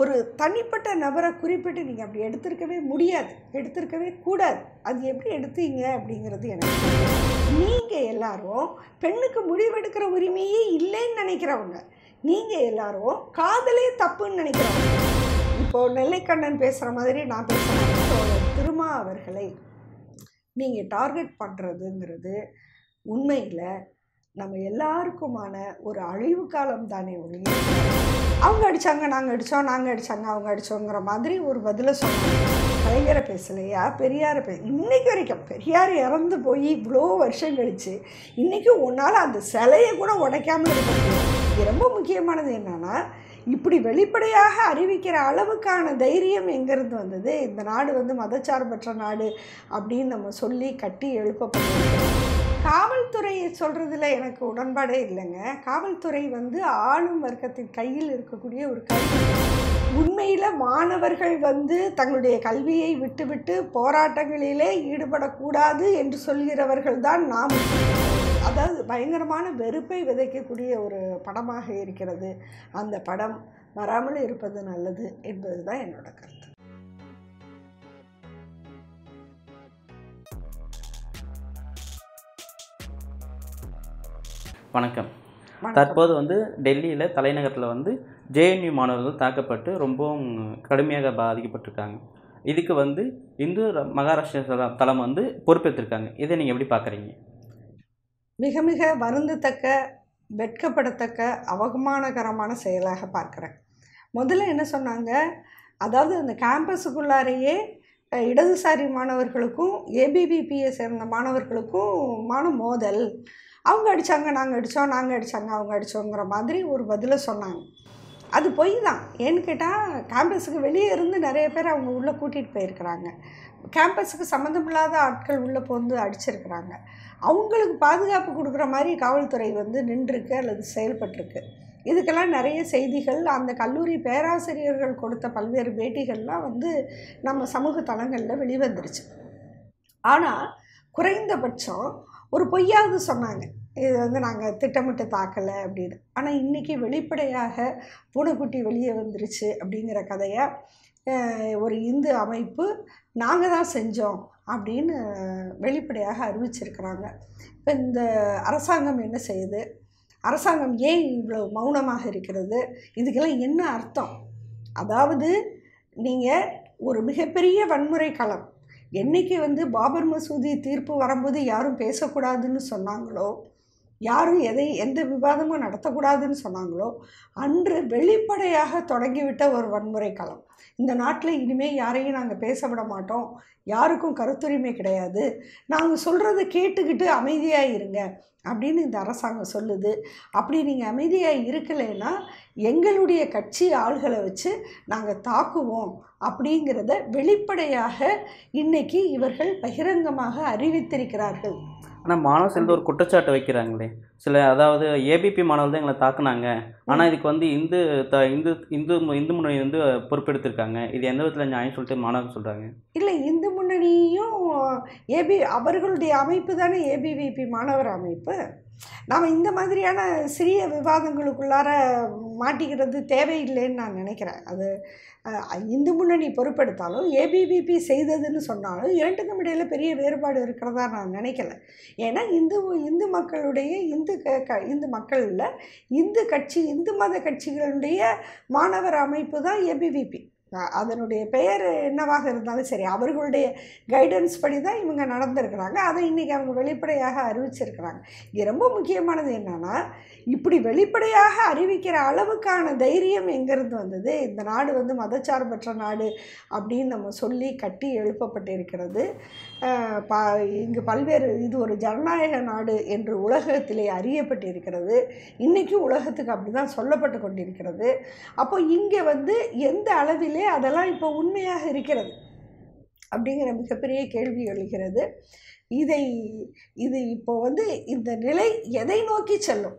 ஒரு தனிப்பட்ட நபரை குறிப்பிட்டு நீங்கள் அப்படி எடுத்திருக்கவே முடியாது எடுத்திருக்கவே கூடாது அது எப்படி எடுத்தீங்க அப்படிங்கிறது எனக்கு நீங்கள் எல்லாரும் பெண்ணுக்கு முடிவெடுக்கிற உரிமையே இல்லைன்னு நினைக்கிறவங்க நீங்கள் எல்லாரும் காதலே தப்புன்னு நினைக்கிறவங்க இப்போது நெல்லைக்கண்ணன் பேசுகிற மாதிரி நான் பேசுகிறேன் திருமா அவர்களை நீங்கள் டார்கெட் பண்ணுறதுங்கிறது உண்மையில் நம்ம எல்லாருக்குமான ஒரு அழிவு காலம் தானே ஒழுங்கு அவங்க அடித்தாங்க நாங்கள் அடித்தோம் நாங்கள் அடித்தாங்க அவங்க அடித்தோங்கிற மாதிரி ஒரு பதிலை சொன்னோம் கலைஞரை பேசலையா பெரியார் பே இன்னைக்கு வரைக்கும் பெரியார் இறந்து போய் இவ்வளோ வருஷம் கழித்து இன்றைக்கும் உன்னால் அந்த சிலையை கூட உடைக்காமல் இருக்க முடியும் இது ரொம்ப முக்கியமானது என்னென்னா இப்படி வெளிப்படையாக அறிவிக்கிற அளவுக்கான தைரியம் எங்கேருந்து வந்தது இந்த நாடு வந்து மதச்சார்பற்ற நாடு அப்படின்னு நம்ம சொல்லி கட்டி எழுப்பப்பட்டிருக்கிறோம் காவல்துறையை சொல்கிறதுல எனக்கு உடன்பாடே இல்லைங்க காவல்துறை வந்து ஆளும் வர்க்கத்தின் கையில் இருக்கக்கூடிய ஒரு கல்வி உண்மையில் மாணவர்கள் வந்து தங்களுடைய கல்வியை விட்டுவிட்டு போராட்டங்களிலே ஈடுபடக்கூடாது என்று சொல்கிறவர்கள் தான் நாம் அதாவது பயங்கரமான வெறுப்பை விதைக்கக்கூடிய ஒரு படமாக இருக்கிறது அந்த படம் வராமல் இருப்பது நல்லது என்பது தான் என்னோட கருத்து வணக்கம் தற்போது வந்து டெல்லியில் தலைநகரத்தில் வந்து ஜேஎன்யூ மாணவர்கள் தாக்கப்பட்டு ரொம்பவும் கடுமையாக பாதிக்கப்பட்டிருக்காங்க இதுக்கு வந்து இந்து மகாராஷ்டிரா தளம் வந்து பொறுப்பேற்றிருக்காங்க இதை நீங்கள் எப்படி பார்க்குறீங்க மிக மிக வருந்தத்தக்க வெட்கப்படத்தக்க அவமானகரமான செயலாக பார்க்குறேன் முதல்ல என்ன சொன்னாங்க அதாவது அந்த கேம்பஸுக்குள்ளாரையே இடதுசாரி மாணவர்களுக்கும் ஏபிபிபியை சேர்ந்த மாணவர்களுக்கும் மான மோதல் அவங்க அடித்தாங்க நாங்கள் அடித்தோம் நாங்கள் அடித்தாங்க அவங்க அடித்தோங்கிற மாதிரி ஒரு பதிலை சொன்னாங்க அது பொய் தான் ஏன்னு கேட்டால் கேம்பஸுக்கு வெளியே இருந்து நிறைய பேர் அவங்க உள்ளே கூட்டிகிட்டு போயிருக்கிறாங்க கேம்பஸுக்கு சம்மந்தமில்லாத ஆட்கள் உள்ளே போந்து அடிச்சிருக்கிறாங்க அவங்களுக்கு பாதுகாப்பு கொடுக்குற மாதிரி காவல்துறை வந்து நின்றுருக்கு அல்லது செயல்பட்டிருக்கு இதுக்கெல்லாம் நிறைய செய்திகள் அந்த கல்லூரி பேராசிரியர்கள் கொடுத்த பல்வேறு பேட்டிகள்லாம் வந்து நம்ம சமூக தளங்களில் வெளிவந்துருச்சு ஆனால் குறைந்தபட்சம் ஒரு பொய்யாவது சொன்னாங்க இது வந்து நாங்கள் திட்டமிட்டு தாக்கலை அப்படின்னு ஆனால் இன்றைக்கி வெளிப்படையாக பூனைக்குட்டி வெளியே வந்துருச்சு அப்படிங்கிற கதையை ஒரு இந்து அமைப்பு நாங்கள் தான் செஞ்சோம் அப்படின்னு வெளிப்படையாக அறிவிச்சிருக்கிறாங்க இப்போ இந்த அரசாங்கம் என்ன செய்யுது அரசாங்கம் ஏன் இவ்வளோ மௌனமாக இருக்கிறது இதுக்கெல்லாம் என்ன அர்த்தம் அதாவது நீங்கள் ஒரு மிகப்பெரிய வன்முறை களம் என்றைக்கு வந்து பாபர் மசூதி தீர்ப்பு வரும்போது யாரும் பேசக்கூடாதுன்னு சொன்னாங்களோ யாரும் எதை எந்த விவாதமும் நடத்தக்கூடாதுன்னு சொன்னாங்களோ அன்று வெளிப்படையாக தொடங்கிவிட்ட ஒரு வன்முறை களம் இந்த நாட்டில் இனிமேல் யாரையும் நாங்கள் பேச விட மாட்டோம் யாருக்கும் கருத்துரிமை கிடையாது நாங்கள் சொல்கிறத கேட்டுக்கிட்டு அமைதியாக இருங்க அப்படின்னு இந்த அரசாங்கம் சொல்லுது அப்படி நீங்கள் அமைதியாக இருக்கலைன்னா எங்களுடைய கட்சி ஆள்களை வச்சு நாங்கள் தாக்குவோம் அப்படிங்கிறத வெளிப்படையாக இன்றைக்கி இவர்கள் பகிரங்கமாக அறிவித்திருக்கிறார்கள் ஆனால் மாணவர் சேர்ந்து ஒரு குற்றச்சாட்டு வைக்கிறாங்களே சில அதாவது ஏபிபி மாணவர்கள் தான் எங்களை தாக்குனாங்க ஆனால் இதுக்கு வந்து இந்து த இந்து இந்து இந்து முன்னணி வந்து பொறுப்பெடுத்திருக்காங்க இது எந்த விதத்தில் நியாயம் சொல்லிட்டு மாணவர் சொல்கிறாங்க இல்லை இந்து முன்னணியும் ஏபி அவர்களுடைய அமைப்பு தானே ஏபிவிபி மாணவர் அமைப்பு நாம் இந்த மாதிரியான சிறிய விவாதங்களுக்குள்ளார மாட்டிக்கிறது தேவையில்லைன்னு நான் நினைக்கிறேன் அது இந்து முன்னணி பொறுப்பெடுத்தாலும் ஏபிவிபி செய்ததுன்னு சொன்னாலும் இரண்டுக்கும் இடையில் பெரிய வேறுபாடு இருக்கிறதா நான் நினைக்கல ஏன்னா இந்து இந்து மக்களுடைய இந்து க இந்து மக்களில் இந்து கட்சி இந்து மத கட்சிகளுடைய மாணவர் அமைப்பு தான் ஏபிவிபி அதனுடைய பெயர் என்னவாக இருந்தாலும் சரி அவர்களுடைய கைடன்ஸ் படி தான் இவங்க நடந்திருக்கிறாங்க அதை இன்றைக்கி அவங்க வெளிப்படையாக அறிவிச்சிருக்கிறாங்க இங்கே ரொம்ப முக்கியமானது என்னென்னா இப்படி வெளிப்படையாக அறிவிக்கிற அளவுக்கான தைரியம் எங்கேருந்து வந்தது இந்த நாடு வந்து மதச்சார்பற்ற நாடு அப்படின்னு நம்ம சொல்லி கட்டி எழுப்பப்பட்டிருக்கிறது ப இங்கு பல்வேறு இது ஒரு ஜனநாயக நாடு என்று உலகத்திலே அறியப்பட்டிருக்கிறது இன்றைக்கும் உலகத்துக்கு அப்படி தான் சொல்லப்பட்டு கொண்டிருக்கிறது அப்போ இங்கே வந்து எந்த அளவிலே அதெல்லாம் இப்போ உண்மையாக இருக்கிறது அப்படிங்கிற மிகப்பெரிய கேள்வி எழுகிறது இதை இது இப்போ வந்து இந்த நிலை எதை நோக்கி செல்லும்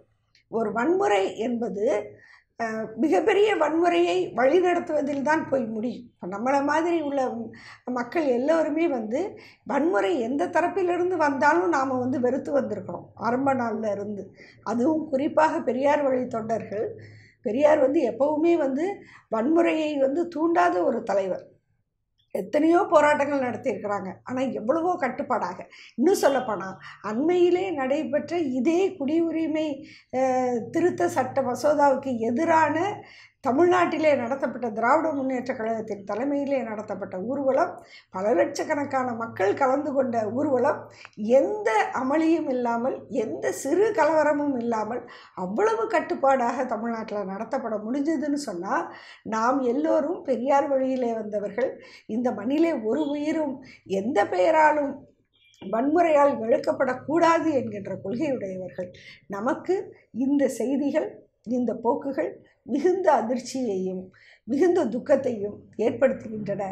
ஒரு வன்முறை என்பது மிகப்பெரிய வன்முறையை வழிநடத்துவதில் தான் போய் முடியும் இப்போ நம்மளை மாதிரி உள்ள மக்கள் எல்லோருமே வந்து வன்முறை எந்த தரப்பிலிருந்து வந்தாலும் நாம் வந்து வெறுத்து வந்திருக்கிறோம் ஆரம்ப நாளில் இருந்து அதுவும் குறிப்பாக பெரியார் வழி தொண்டர்கள் பெரியார் வந்து எப்போவுமே வந்து வன்முறையை வந்து தூண்டாத ஒரு தலைவர் எத்தனையோ போராட்டங்கள் நடத்தியிருக்கிறாங்க ஆனால் எவ்வளவோ கட்டுப்பாடாக இன்னும் சொல்லப்போனால் அண்மையிலே நடைபெற்ற இதே குடியுரிமை திருத்த சட்ட மசோதாவுக்கு எதிரான தமிழ்நாட்டிலே நடத்தப்பட்ட திராவிட முன்னேற்ற கழகத்தின் தலைமையிலே நடத்தப்பட்ட ஊர்வலம் பல லட்சக்கணக்கான மக்கள் கலந்து கொண்ட ஊர்வலம் எந்த அமளியும் இல்லாமல் எந்த சிறு கலவரமும் இல்லாமல் அவ்வளவு கட்டுப்பாடாக தமிழ்நாட்டில் நடத்தப்பட முடிஞ்சதுன்னு சொன்னால் நாம் எல்லோரும் பெரியார் வழியிலே வந்தவர்கள் இந்த மண்ணிலே ஒரு உயிரும் எந்த பெயராலும் வன்முறையால் வெளுக்கப்படக்கூடாது என்கின்ற கொள்கையுடையவர்கள் நமக்கு இந்த செய்திகள் இந்த போக்குகள் மிகுந்த அதிர்ச்சியையும் மிகுந்த துக்கத்தையும் ஏற்படுத்துகின்றன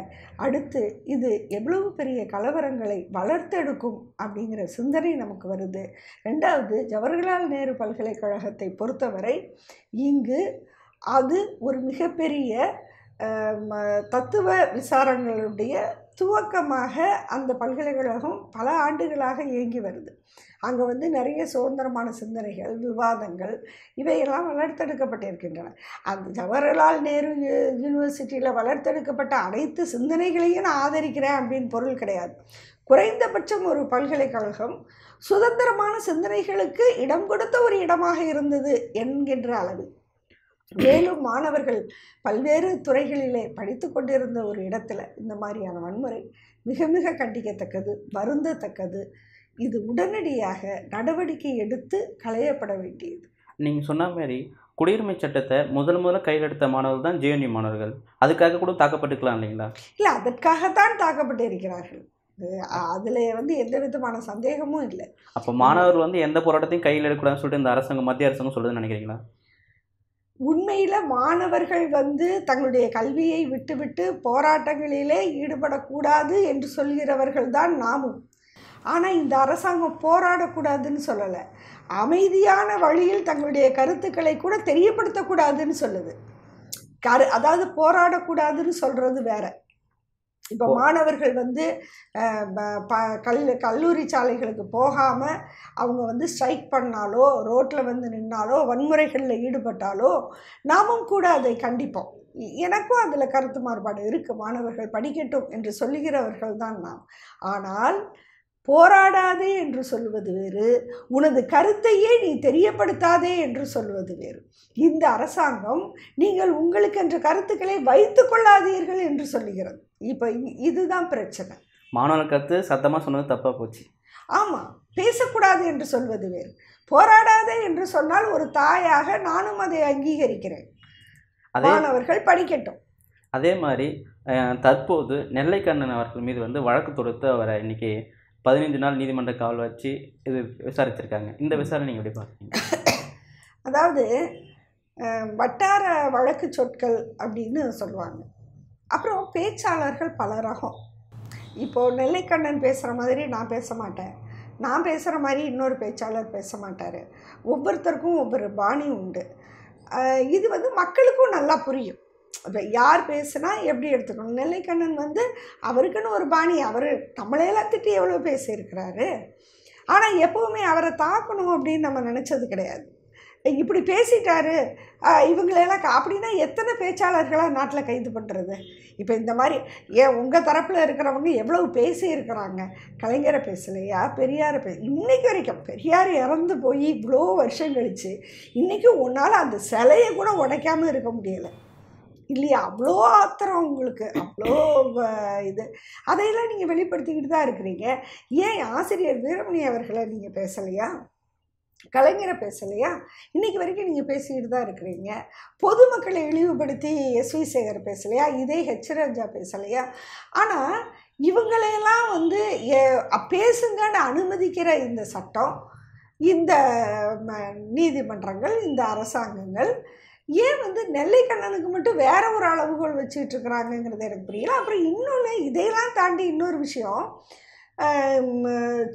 அடுத்து இது எவ்வளவு பெரிய கலவரங்களை வளர்த்தெடுக்கும் அப்படிங்கிற சிந்தனை நமக்கு வருது ரெண்டாவது ஜவஹர்லால் நேரு பல்கலைக்கழகத்தை பொறுத்தவரை இங்கு அது ஒரு மிகப்பெரிய தத்துவ விசாரங்களுடைய துவக்கமாக அந்த பல்கலைக்கழகம் பல ஆண்டுகளாக இயங்கி வருது அங்கே வந்து நிறைய சுதந்திரமான சிந்தனைகள் விவாதங்கள் இவையெல்லாம் வளர்த்தெடுக்கப்பட்டிருக்கின்றன அந்த ஜவஹர்லால் நேரு யூனிவர்சிட்டியில் வளர்த்தெடுக்கப்பட்ட அனைத்து சிந்தனைகளையும் நான் ஆதரிக்கிறேன் அப்படின்னு பொருள் கிடையாது குறைந்தபட்சம் ஒரு பல்கலைக்கழகம் சுதந்திரமான சிந்தனைகளுக்கு இடம் கொடுத்த ஒரு இடமாக இருந்தது என்கின்ற அளவில் மேலும் மாணவர்கள் பல்வேறு துறைகளிலே படித்து கொண்டிருந்த ஒரு இடத்துல இந்த மாதிரியான வன்முறை மிக மிக கண்டிக்கத்தக்கது வருந்தத்தக்கது இது உடனடியாக நடவடிக்கை எடுத்து களையப்பட வேண்டியது நீங்கள் சொன்ன மாதிரி குடியுரிமை சட்டத்தை முதல் முதல்ல கையில் எடுத்த மாணவர்கள் தான் ஜேஎன்யூ மாணவர்கள் அதுக்காக கூட தாக்கப்பட்டுக்கலாம் இல்லைங்களா இல்லை அதற்காகத்தான் தாக்கப்பட்டு இருக்கிறார்கள் அதில் வந்து எந்த விதமான சந்தேகமும் இல்லை அப்போ மாணவர் வந்து எந்த போராட்டத்தையும் கையில் எடுக்கூடாதுன்னு சொல்லிட்டு இந்த அரசாங்கம் மத்திய அரசாங்கம் சொல்லுதுன்னு நினைக்கிறீங்களா உண்மையில் மாணவர்கள் வந்து தங்களுடைய கல்வியை விட்டுவிட்டு போராட்டங்களிலே ஈடுபடக்கூடாது என்று சொல்கிறவர்கள் தான் நாமும் ஆனால் இந்த அரசாங்கம் போராடக்கூடாதுன்னு சொல்லலை அமைதியான வழியில் தங்களுடைய கருத்துக்களை கூட தெரியப்படுத்தக்கூடாதுன்னு சொல்லுது கரு அதாவது போராடக்கூடாதுன்னு சொல்கிறது வேறு இப்போ மாணவர்கள் வந்து கல் கல்லூரி சாலைகளுக்கு போகாமல் அவங்க வந்து ஸ்ட்ரைக் பண்ணாலோ ரோட்டில் வந்து நின்னாலோ வன்முறைகளில் ஈடுபட்டாலோ நாமும் கூட அதை கண்டிப்போம் எனக்கும் அதில் கருத்து மாறுபாடு இருக்குது மாணவர்கள் படிக்கட்டும் என்று சொல்லுகிறவர்கள் தான் நாம் ஆனால் போராடாதே என்று சொல்வது வேறு உனது கருத்தையே நீ தெரியப்படுத்தாதே என்று சொல்வது வேறு இந்த அரசாங்கம் நீங்கள் உங்களுக்கு என்ற கருத்துக்களை வைத்து கொள்ளாதீர்கள் என்று சொல்லுகிறது இப்போ இதுதான் பிரச்சனை மாணவர் கருத்து சத்தமாக சொன்னது தப்பாக போச்சு ஆமாம் பேசக்கூடாது என்று சொல்வது வேறு போராடாதே என்று சொன்னால் ஒரு தாயாக நானும் அதை அங்கீகரிக்கிறேன் மாணவர்கள் படிக்கட்டும் அதே மாதிரி தற்போது நெல்லைக்கண்ணன் அவர்கள் மீது வந்து வழக்கு தொடுத்து அவரை இன்னைக்கு பதினைஞ்சு நாள் நீதிமன்ற காவல் வச்சு இது விசாரிச்சிருக்காங்க இந்த விசாரணை நீங்கள் எப்படி பார்க்குறீங்க அதாவது வட்டார வழக்கு சொற்கள் அப்படின்னு சொல்லுவாங்க அப்புறம் பேச்சாளர்கள் பலராகும் இப்போது நெல்லைக்கண்ணன் பேசுகிற மாதிரி நான் பேச மாட்டேன் நான் பேசுகிற மாதிரி இன்னொரு பேச்சாளர் பேச மாட்டார் ஒவ்வொருத்தருக்கும் ஒவ்வொரு பாணி உண்டு இது வந்து மக்களுக்கும் நல்லா புரியும் இப்போ யார் பேசுனா எப்படி எடுத்துக்கணும் நெல்லைக்கண்ணன் வந்து அவருக்குன்னு ஒரு பாணி அவர் தமிழையெல்லாம் திட்டி எவ்வளோ பேசியிருக்கிறாரு ஆனால் எப்போவுமே அவரை தாக்கணும் அப்படின்னு நம்ம நினச்சது கிடையாது இப்படி பேசிட்டாரு இவங்களெல்லாம் அப்படின்னா எத்தனை பேச்சாளர்களாக நாட்டில் கைது பண்ணுறது இப்போ இந்த மாதிரி ஏன் உங்கள் தரப்பில் இருக்கிறவங்க எவ்வளவு பேசி இருக்கிறாங்க கலைஞரை பேசலையா பெரியாரை பே இன்றைக்கு வரைக்கும் பெரியார் இறந்து போய் இவ்வளோ வருஷம் கழித்து இன்றைக்கும் உன்னால் அந்த சிலையை கூட உடைக்காமல் இருக்க முடியலை இல்லையா அவ்வளோ ஆத்திரம் உங்களுக்கு அவ்வளோ இது அதையெல்லாம் நீங்கள் வெளிப்படுத்திக்கிட்டு தான் இருக்கிறீங்க ஏன் ஆசிரியர் வீரமணி அவர்களை நீங்கள் பேசலையா கலைஞரை பேசலையா இன்றைக்கி வரைக்கும் நீங்கள் பேசிக்கிட்டு தான் இருக்கிறீங்க பொதுமக்களை இழிவுபடுத்தி வி சேகர் பேசலையா இதே ஹெச் ராஜா பேசலையா ஆனால் இவங்களையெல்லாம் வந்து பேசுங்கன்னு அனுமதிக்கிற இந்த சட்டம் இந்த நீதிமன்றங்கள் இந்த அரசாங்கங்கள் ஏன் வந்து நெல்லை கண்ணனுக்கு மட்டும் வேற ஒரு அளவுகோல் வச்சுக்கிட்டு இருக்கிறாங்கிறது எனக்கு புரியல அப்புறம் இன்னொன்று இதையெல்லாம் தாண்டி இன்னொரு விஷயம்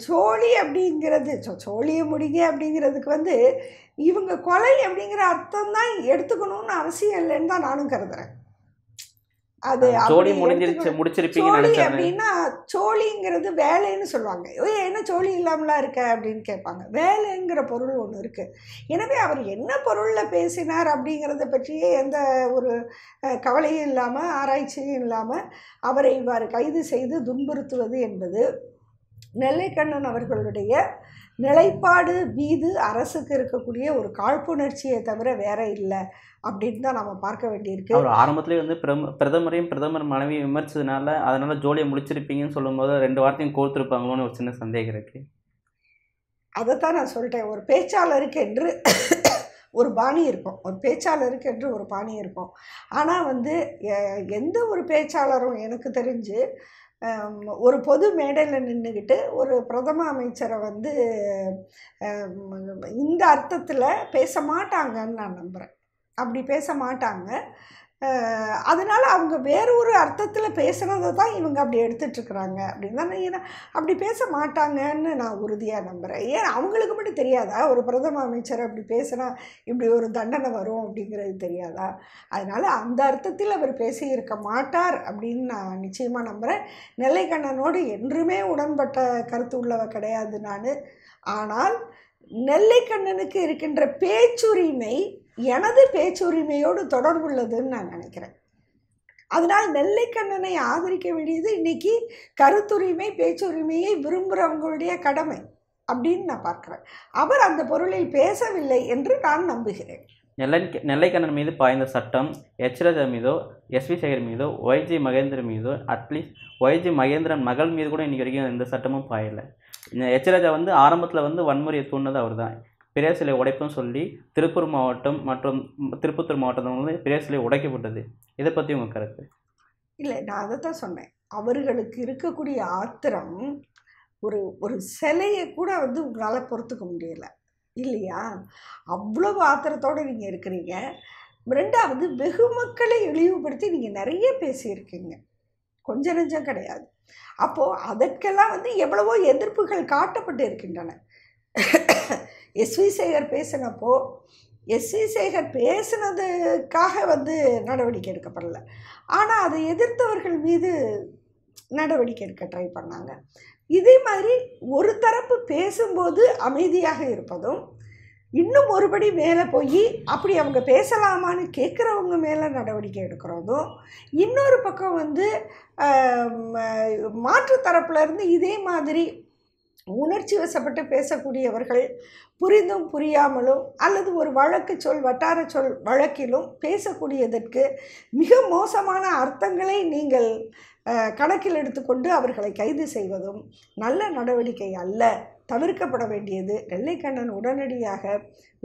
சோழி அப்படிங்கிறது சோழியை முடிங்க அப்படிங்கிறதுக்கு வந்து இவங்க கொலை அப்படிங்கிற அர்த்தம் தான் எடுத்துக்கணும்னு அவசியம் இல்லைன்னு தான் நானும் கருதுகிறேன் அது சோழி முடிஞ்சிருச்சு முடிச்சிருப்பீங்க அப்படின்னா சோழிங்கிறது வேலைன்னு சொல்லுவாங்க என்ன சோழி இல்லாமலாம் இருக்க அப்படின்னு கேட்பாங்க வேலைங்கிற பொருள் ஒன்று இருக்குது எனவே அவர் என்ன பொருளில் பேசினார் அப்படிங்கிறத பற்றியே எந்த ஒரு கவலையும் இல்லாமல் ஆராய்ச்சியும் இல்லாமல் அவரை இவ்வாறு கைது செய்து துன்புறுத்துவது என்பது நெல்லைக்கண்ணன் அவர்களுடைய நிலைப்பாடு வீது அரசுக்கு இருக்கக்கூடிய ஒரு காழ்ப்புணர்ச்சியை தவிர வேற இல்லை அப்படின்னு தான் நம்ம பார்க்க வேண்டியிருக்கு அவர் ஆரம்பத்துலேயே வந்து பிரம பிரதமரையும் பிரதமர் மனைவியும் விமர்சிச்சதுனால அதனால் ஜோலியை முடிச்சிருப்பீங்கன்னு சொல்லும்போது ரெண்டு வார்த்தையும் கோர்த்துருப்பாங்களோன்னு ஒரு சின்ன சந்தேகம் இருக்குது அதைத்தான் நான் சொல்லிட்டேன் ஒரு பேச்சாளருக்கு என்று ஒரு பாணி இருக்கும் ஒரு பேச்சாளருக்கு என்று ஒரு பாணி இருக்கும் ஆனால் வந்து எந்த ஒரு பேச்சாளரும் எனக்கு தெரிஞ்சு ஒரு பொது மேடையில் நின்றுக்கிட்டு ஒரு பிரதம அமைச்சரை வந்து இந்த அர்த்தத்தில் பேச மாட்டாங்கன்னு நான் நம்புகிறேன் அப்படி பேச மாட்டாங்க அதனால் அவங்க வேறு ஒரு அர்த்தத்தில் பேசுகிறதை தான் இவங்க அப்படி எடுத்துட்ருக்குறாங்க அப்படின்னு தான் நான் அப்படி பேச மாட்டாங்கன்னு நான் உறுதியாக நம்புகிறேன் ஏன் அவங்களுக்கு மட்டும் தெரியாதா ஒரு பிரதம அமைச்சர் அப்படி பேசுனா இப்படி ஒரு தண்டனை வரும் அப்படிங்கிறது தெரியாதா அதனால் அந்த அர்த்தத்தில் அவர் பேசியிருக்க மாட்டார் அப்படின்னு நான் நிச்சயமாக நம்புகிறேன் நெல்லைக்கண்ணனோடு என்றுமே உடன்பட்ட கருத்து உள்ளவ கிடையாது நான் ஆனால் நெல்லைக்கண்ணனுக்கு இருக்கின்ற பேச்சுரிமை எனது பேச்சுரிமையோடு தொடர்புள்ளதுன்னு நான் நினைக்கிறேன் அதனால் நெல்லைக்கண்ணனை ஆதரிக்க வேண்டியது இன்றைக்கி கருத்துரிமை பேச்சுரிமையை விரும்புகிறவங்களுடைய கடமை அப்படின்னு நான் பார்க்குறேன் அவர் அந்த பொருளில் பேசவில்லை என்று நான் நம்புகிறேன் நெல்லை நெல்லைக்கண்ணன் மீது பாய்ந்த சட்டம் எச் ராஜா மீதோ எஸ் வி சேகர் மீதோ ஒய்ஜி மகேந்திர மீதோ அட்லீஸ்ட் ஒய்ஜி மகேந்திரன் மகள் மீது கூட இன்றைக்கி வரைக்கும் எந்த சட்டமும் பாயலை எச் ராஜா வந்து ஆரம்பத்தில் வந்து வன்முறையை தூண்டது அவர் தான் பெரிய சிலை உடைப்புன்னு சொல்லி திருப்பூர் மாவட்டம் மற்றும் திருப்பத்தூர் மாவட்டத்தில் வந்து பெரிய சிலை உடைக்கப்பட்டது இதை பற்றி உங்கள் கருத்து இல்லை நான் அதை தான் சொன்னேன் அவர்களுக்கு இருக்கக்கூடிய ஆத்திரம் ஒரு ஒரு சிலையை கூட வந்து உங்களால் பொறுத்துக்க முடியலை இல்லையா அவ்வளவு ஆத்திரத்தோடு நீங்கள் இருக்கிறீங்க ரெண்டாவது வெகு மக்களை இழிவுபடுத்தி நீங்கள் நிறைய பேசியிருக்கீங்க கொஞ்ச நெஞ்சம் கிடையாது அப்போது அதற்கெல்லாம் வந்து எவ்வளவோ எதிர்ப்புகள் காட்டப்பட்டு இருக்கின்றன எஸ் வி சேகர் பேசினப்போ எஸ் வி சேகர் பேசினதுக்காக வந்து நடவடிக்கை எடுக்கப்படலை ஆனால் அதை எதிர்த்தவர்கள் மீது நடவடிக்கை எடுக்க ட்ரை பண்ணாங்க இதே மாதிரி ஒரு தரப்பு பேசும்போது அமைதியாக இருப்பதும் இன்னும் ஒருபடி மேலே போய் அப்படி அவங்க பேசலாமான்னு கேட்குறவங்க மேலே நடவடிக்கை எடுக்கிறதும் இன்னொரு பக்கம் வந்து மாற்று தரப்புலேருந்து இதே மாதிரி உணர்ச்சி வசப்பட்டு பேசக்கூடியவர்கள் புரிந்தும் புரியாமலும் அல்லது ஒரு வழக்கு சொல் வட்டார சொல் வழக்கிலும் பேசக்கூடியதற்கு மிக மோசமான அர்த்தங்களை நீங்கள் கணக்கில் எடுத்துக்கொண்டு அவர்களை கைது செய்வதும் நல்ல நடவடிக்கை அல்ல தவிர்க்கப்பட வேண்டியது வெள்ளைக்கண்ணன் உடனடியாக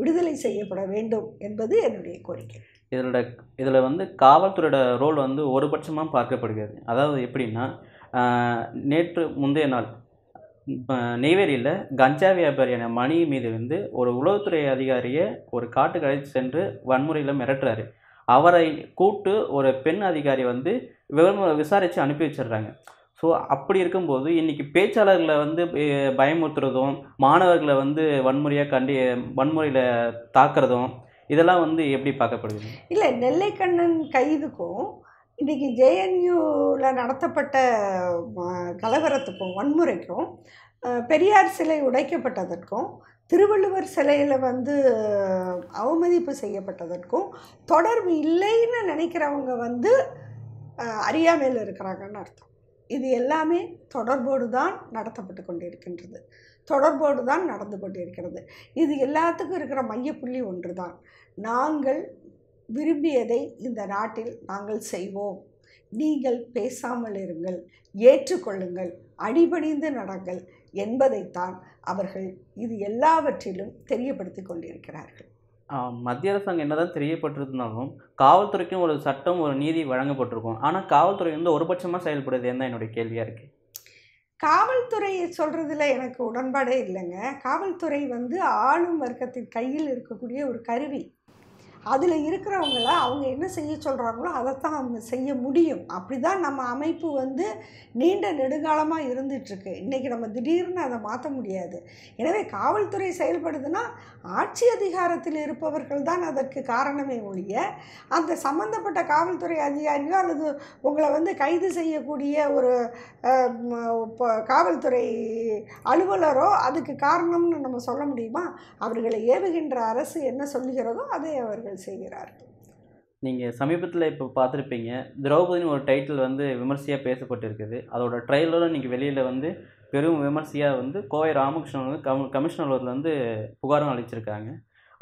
விடுதலை செய்யப்பட வேண்டும் என்பது என்னுடைய கோரிக்கை இதனோட இதில் வந்து காவல்துறையோட ரோல் வந்து ஒரு பட்சமாக பார்க்கப்படுகிறது அதாவது எப்படின்னா நேற்று முந்தைய நாள் நெய்வேலியில் கஞ்சா வியாபாரியான மணி மீது வந்து ஒரு உளவுத்துறை அதிகாரியை ஒரு காட்டு அழைத்து சென்று வன்முறையில் மிரட்டுறாரு அவரை கூட்டு ஒரு பெண் அதிகாரி வந்து விவரம் விசாரித்து அனுப்பி வச்சிடுறாங்க ஸோ அப்படி இருக்கும்போது இன்றைக்கி பேச்சாளர்களை வந்து பயமுறுத்துறதும் மாணவர்களை வந்து வன்முறையாக கண்டி வன்முறையில் தாக்குறதும் இதெல்லாம் வந்து எப்படி பார்க்கப்படுது இல்லை நெல்லைக்கண்ணன் கைதுக்கும் இன்றைக்கி ஜேஎன்யூவில் நடத்தப்பட்ட கலவரத்துக்கும் வன்முறைக்கும் பெரியார் சிலை உடைக்கப்பட்டதற்கும் திருவள்ளுவர் சிலையில் வந்து அவமதிப்பு செய்யப்பட்டதற்கும் தொடர்பு இல்லைன்னு நினைக்கிறவங்க வந்து அறியாமையில் இருக்கிறாங்கன்னு அர்த்தம் இது எல்லாமே தொடர்போடு தான் நடத்தப்பட்டு கொண்டிருக்கின்றது தொடர்போடு தான் நடந்து கொண்டு இருக்கிறது இது எல்லாத்துக்கும் இருக்கிற மையப்புள்ளி ஒன்று தான் நாங்கள் விரும்பியதை இந்த நாட்டில் நாங்கள் செய்வோம் நீங்கள் பேசாமல் இருங்கள் ஏற்றுக்கொள்ளுங்கள் அடிபணிந்து நடங்கள் என்பதைத்தான் அவர்கள் இது எல்லாவற்றிலும் தெரியப்படுத்தி கொண்டிருக்கிறார்கள் மத்திய அரசாங்கம் என்னதான் தெரியப்பட்டிருந்தாலும் காவல்துறைக்கும் ஒரு சட்டம் ஒரு நீதி வழங்கப்பட்டிருக்கும் ஆனால் காவல்துறை வந்து ஒருபட்சமாக செயல்படுது என்ன என்னுடைய கேள்வியாக இருக்குது காவல்துறை சொல்கிறதுல எனக்கு உடன்பாடே இல்லைங்க காவல்துறை வந்து ஆளும் வர்க்கத்தின் கையில் இருக்கக்கூடிய ஒரு கருவி அதில் இருக்கிறவங்கள அவங்க என்ன செய்ய சொல்கிறாங்களோ அதைத்தான் அவங்க செய்ய முடியும் அப்படி தான் நம்ம அமைப்பு வந்து நீண்ட நெடுங்காலமாக இருந்துகிட்ருக்கு இன்றைக்கி நம்ம திடீர்னு அதை மாற்ற முடியாது எனவே காவல்துறை செயல்படுதுன்னா ஆட்சி அதிகாரத்தில் இருப்பவர்கள் தான் அதற்கு காரணமே ஒழிய அந்த சம்மந்தப்பட்ட காவல்துறை அதிகாரியோ அல்லது உங்களை வந்து கைது செய்யக்கூடிய ஒரு காவல்துறை அலுவலரோ அதுக்கு காரணம்னு நம்ம சொல்ல முடியுமா அவர்களை ஏவுகின்ற அரசு என்ன சொல்லுகிறதோ அதை அவர்கள் அவர்கள் செய்கிறார்கள் நீங்கள் சமீபத்தில் இப்போ பார்த்துருப்பீங்க திரௌபதினு ஒரு டைட்டில் வந்து விமர்சையாக பேசப்பட்டிருக்குது அதோட ட்ரெயிலரும் நீங்கள் வெளியில் வந்து பெரும் விமர்சையாக வந்து கோவை ராமகிருஷ்ணன் வந்து கம் கமிஷனர் வந்து புகாரும் அளிச்சிருக்காங்க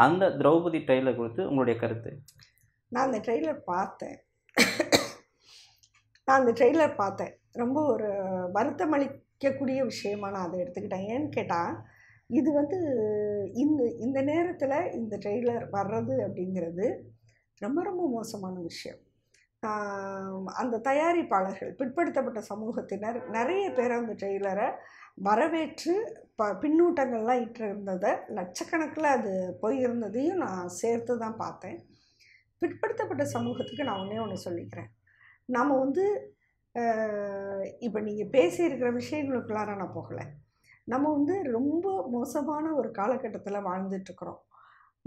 அந்த திரௌபதி ட்ரெயிலர் குறித்து உங்களுடைய கருத்து நான் அந்த ட்ரெயிலர் பார்த்தேன் நான் அந்த ட்ரெயிலர் பார்த்தேன் ரொம்ப ஒரு வருத்தம் அளிக்கக்கூடிய விஷயமா நான் அதை எடுத்துக்கிட்டேன் ஏன்னு கேட்டால் இது வந்து இந்த இந்த நேரத்தில் இந்த ட்ரெய்லர் வர்றது அப்படிங்கிறது ரொம்ப ரொம்ப மோசமான விஷயம் அந்த தயாரிப்பாளர்கள் பிற்படுத்தப்பட்ட சமூகத்தினர் நிறைய பேர் அந்த ட்ரெய்லரை வரவேற்று ப பின்னூட்டங்கள்லாம் இட்டிருந்ததை லட்சக்கணக்கில் அது போயிருந்ததையும் நான் சேர்த்து தான் பார்த்தேன் பிற்படுத்தப்பட்ட சமூகத்துக்கு நான் ஒன்றே ஒன்று சொல்லிக்கிறேன் நாம் வந்து இப்போ நீங்கள் பேசியிருக்கிற விஷயங்களுக்குள்ளார நான் போகலை நம்ம வந்து ரொம்ப மோசமான ஒரு காலகட்டத்தில் வாழ்ந்துட்டுருக்குறோம்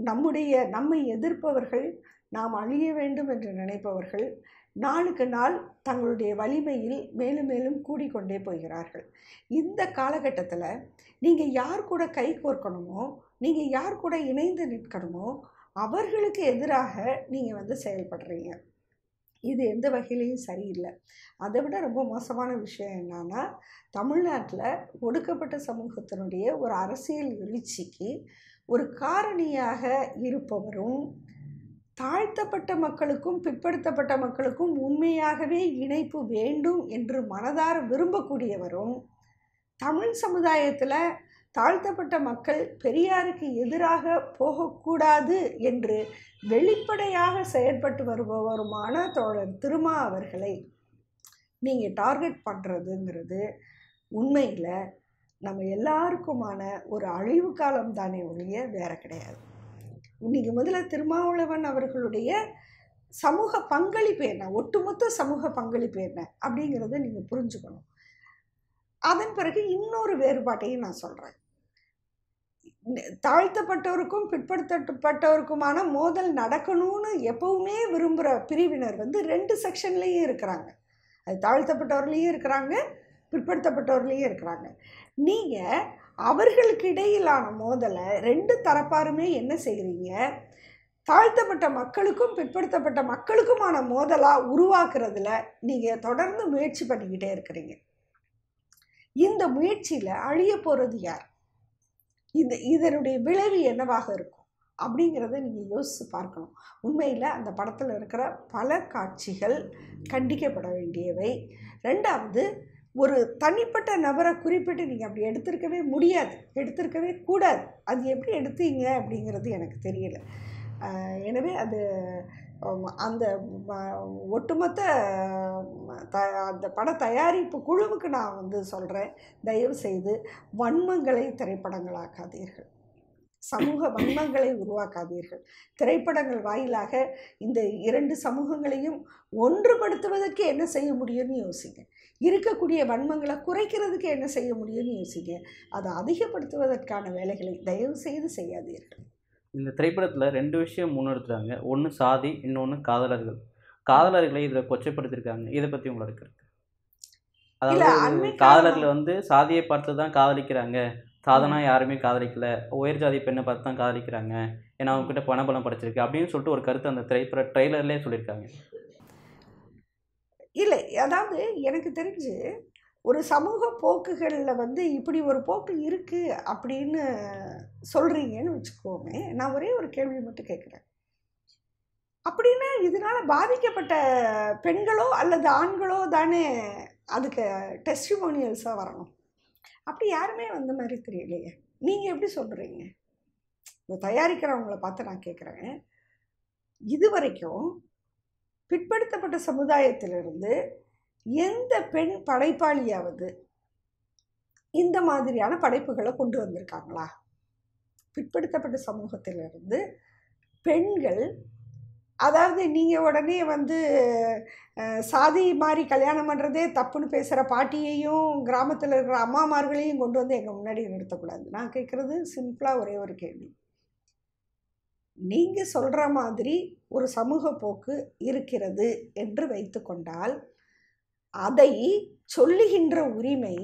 நம்முடைய நம்மை எதிர்ப்பவர்கள் நாம் அழிய வேண்டும் என்று நினைப்பவர்கள் நாளுக்கு நாள் தங்களுடைய வலிமையில் மேலும் மேலும் கூடிக்கொண்டே போகிறார்கள் இந்த காலகட்டத்தில் நீங்கள் யார் கூட கை கோர்க்கணுமோ நீங்கள் யார் கூட இணைந்து நிற்கணுமோ அவர்களுக்கு எதிராக நீங்கள் வந்து செயல்படுறீங்க இது எந்த வகையிலையும் சரியில்லை அதை விட ரொம்ப மோசமான விஷயம் என்னென்னா தமிழ்நாட்டில் ஒடுக்கப்பட்ட சமூகத்தினுடைய ஒரு அரசியல் எழுச்சிக்கு ஒரு காரணியாக இருப்பவரும் தாழ்த்தப்பட்ட மக்களுக்கும் பிற்படுத்தப்பட்ட மக்களுக்கும் உண்மையாகவே இணைப்பு வேண்டும் என்று மனதார விரும்பக்கூடியவரும் தமிழ் சமுதாயத்தில் தாழ்த்தப்பட்ட மக்கள் பெரியாருக்கு எதிராக போகக்கூடாது என்று வெளிப்படையாக செயற்பட்டு வருபவருமான தோழர் திருமா அவர்களை நீங்கள் டார்கெட் பண்ணுறதுங்கிறது உண்மையில் நம்ம எல்லாருக்குமான ஒரு அழிவு காலம் தானே ஒழிய வேறு கிடையாது இன்றைக்கி முதல்ல திருமாவளவன் அவர்களுடைய சமூக பங்களிப்பு என்ன ஒட்டுமொத்த சமூக பங்களிப்பு என்ன அப்படிங்கிறத நீங்கள் புரிஞ்சுக்கணும் அதன் பிறகு இன்னொரு வேறுபாட்டையும் நான் சொல்கிறேன் தாழ்த்தப்பட்டவருக்கும் பிற்படுத்தப்பட்டவருக்குமான மோதல் நடக்கணும்னு எப்பவுமே விரும்புகிற பிரிவினர் வந்து ரெண்டு செக்ஷன்லேயும் இருக்கிறாங்க அது தாழ்த்தப்பட்டவர்களையும் இருக்கிறாங்க பிற்படுத்தப்பட்டவர்களையும் இருக்கிறாங்க நீங்கள் அவர்களுக்கு இடையிலான மோதலை ரெண்டு தரப்பாருமே என்ன செய்கிறீங்க தாழ்த்தப்பட்ட மக்களுக்கும் பிற்படுத்தப்பட்ட மக்களுக்குமான மோதலாக உருவாக்குறதுல நீங்கள் தொடர்ந்து முயற்சி பண்ணிக்கிட்டே இருக்கிறீங்க இந்த முயற்சியில் அழிய போகிறது யார் இந்த இதனுடைய விளைவு என்னவாக இருக்கும் அப்படிங்கிறத நீங்கள் யோசித்து பார்க்கணும் உண்மையில் அந்த படத்தில் இருக்கிற பல காட்சிகள் கண்டிக்கப்பட வேண்டியவை ரெண்டாவது ஒரு தனிப்பட்ட நபரை குறிப்பிட்டு நீங்கள் அப்படி எடுத்திருக்கவே முடியாது எடுத்திருக்கவே கூடாது அது எப்படி எடுத்தீங்க அப்படிங்கிறது எனக்கு தெரியல எனவே அது அந்த ஒட்டுமொத்த த அந்த பட தயாரிப்பு குழுவுக்கு நான் வந்து சொல்கிறேன் தயவுசெய்து வன்மங்களை திரைப்படங்களாக்காதீர்கள் சமூக வன்மங்களை உருவாக்காதீர்கள் திரைப்படங்கள் வாயிலாக இந்த இரண்டு சமூகங்களையும் ஒன்றுபடுத்துவதற்கு என்ன செய்ய முடியும்னு யோசிங்க இருக்கக்கூடிய வன்மங்களை குறைக்கிறதுக்கு என்ன செய்ய முடியும்னு யோசிங்க அதை அதிகப்படுத்துவதற்கான வேலைகளை தயவு செய்து செய்யாதீர்கள் இந்த திரைப்படத்தில் ரெண்டு விஷயம் முன்னெடுத்துறாங்க ஒன்று சாதி இன்னொன்று காதலர்கள் காதலர்களை இதில் கொச்சைப்படுத்திருக்காங்க இதை பற்றி உங்களோட கருத்து அதாவது காதலர்கள் வந்து சாதியை பார்த்து தான் காதலிக்கிறாங்க சாதனாக யாருமே காதலிக்கல உயர் ஜாதி பெண்ணை பார்த்து தான் காதலிக்கிறாங்க ஏன்னா அவங்ககிட்ட பண பணபலம் படைச்சிருக்கு அப்படின்னு சொல்லிட்டு ஒரு கருத்து அந்த திரைப்பட ட்ரெய்லர்லேயே சொல்லியிருக்காங்க இல்லை அதாவது எனக்கு தெரிஞ்சு ஒரு சமூக போக்குகளில் வந்து இப்படி ஒரு போக்கு இருக்குது அப்படின்னு சொல்கிறீங்கன்னு வச்சுக்கோமே நான் ஒரே ஒரு கேள்வி மட்டும் கேட்குறேன் அப்படின்னா இதனால் பாதிக்கப்பட்ட பெண்களோ அல்லது ஆண்களோ தானே அதுக்கு டெஸ்டிமோனியல்ஸாக வரணும் அப்படி யாருமே வந்த மாதிரி தெரியலையே நீங்கள் எப்படி சொல்கிறீங்க இந்த தயாரிக்கிறவங்கள பார்த்து நான் கேட்குறேன் இது வரைக்கும் பிற்படுத்தப்பட்ட சமுதாயத்திலிருந்து எந்த பெண் படைப்பாளியாவது இந்த மாதிரியான படைப்புகளை கொண்டு வந்திருக்காங்களா பிற்படுத்தப்பட்ட சமூகத்திலிருந்து பெண்கள் அதாவது நீங்கள் உடனே வந்து சாதி மாதிரி கல்யாணம் பண்ணுறதே தப்புன்னு பேசுகிற பாட்டியையும் கிராமத்தில் இருக்கிற அம்மாமார்களையும் கொண்டு வந்து எங்கள் முன்னாடி நிறுத்தக்கூடாது நான் கேட்குறது சிம்பிளாக ஒரே ஒரு கேள்வி நீங்கள் சொல்கிற மாதிரி ஒரு சமூக போக்கு இருக்கிறது என்று வைத்து கொண்டால் அதை சொல்லுகின்ற உரிமை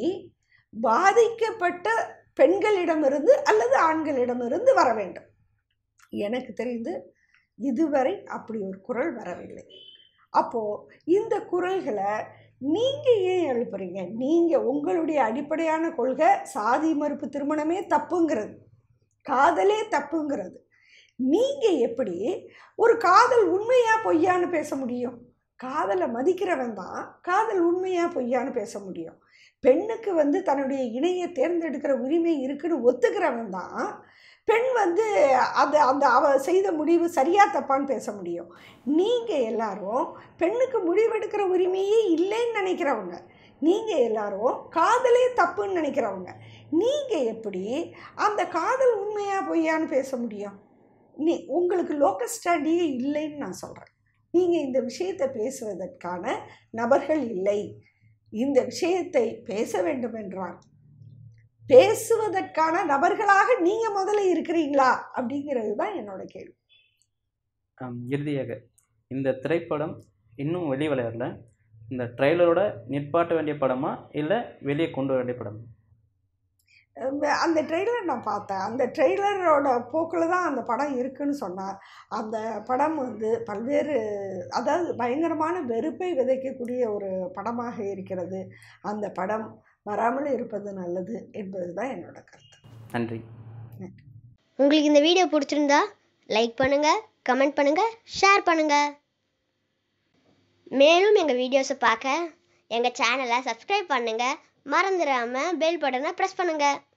பாதிக்கப்பட்ட பெண்களிடமிருந்து அல்லது ஆண்களிடமிருந்து வர வேண்டும் எனக்கு தெரிந்து இதுவரை அப்படி ஒரு குரல் வரவில்லை அப்போது இந்த குரல்களை நீங்கள் ஏன் எழுப்புறீங்க நீங்கள் உங்களுடைய அடிப்படையான கொள்கை சாதி மறுப்பு திருமணமே தப்புங்கிறது காதலே தப்புங்கிறது நீங்கள் எப்படி ஒரு காதல் உண்மையாக பொய்யான்னு பேச முடியும் காதலை மதிக்கிறவன் தான் காதல் உண்மையாக பொய்யான்னு பேச முடியும் பெண்ணுக்கு வந்து தன்னுடைய இணையை தேர்ந்தெடுக்கிற உரிமை இருக்குன்னு ஒத்துக்கிறவன் தான் பெண் வந்து அது அந்த அவ செய்த முடிவு சரியாக தப்பான்னு பேச முடியும் நீங்கள் எல்லாரும் பெண்ணுக்கு முடிவெடுக்கிற உரிமையே இல்லைன்னு நினைக்கிறவங்க நீங்கள் எல்லாரும் காதலே தப்புன்னு நினைக்கிறவங்க நீங்கள் எப்படி அந்த காதல் உண்மையாக பொய்யான்னு பேச முடியும் நீ உங்களுக்கு லோக்கல் ஸ்டடியே இல்லைன்னு நான் சொல்கிறேன் நீங்கள் இந்த விஷயத்தை பேசுவதற்கான நபர்கள் இல்லை இந்த விஷயத்தை பேச வேண்டும் என்றார் பேசுவதற்கான நபர்களாக நீங்கள் முதல்ல இருக்கிறீங்களா அப்படிங்கிறது தான் என்னோட கேள்வி இறுதியாக இந்த திரைப்படம் இன்னும் வெளி விளையாடல இந்த ட்ரெய்லரோட நிற்பாட்ட வேண்டிய படமா இல்லை வெளியே கொண்டு வர வேண்டிய படமா அந்த ட்ரெய்லர் நான் பார்த்தேன் அந்த ட்ரெய்லரோட போக்கில் தான் அந்த படம் இருக்குதுன்னு சொன்னார் அந்த படம் வந்து பல்வேறு அதாவது பயங்கரமான வெறுப்பை விதைக்கக்கூடிய ஒரு படமாக இருக்கிறது அந்த படம் வராமல் இருப்பது நல்லது என்பது தான் என்னோட கருத்து நன்றி உங்களுக்கு இந்த வீடியோ பிடிச்சிருந்தா லைக் பண்ணுங்கள் கமெண்ட் பண்ணுங்கள் ஷேர் பண்ணுங்கள் மேலும் எங்கள் வீடியோஸை பார்க்க எங்கள் சேனலை சப்ஸ்கிரைப் பண்ணுங்கள் மறந்துடாமல் பெல் பட்டனை ப்ரெஸ் பண்ணுங்கள்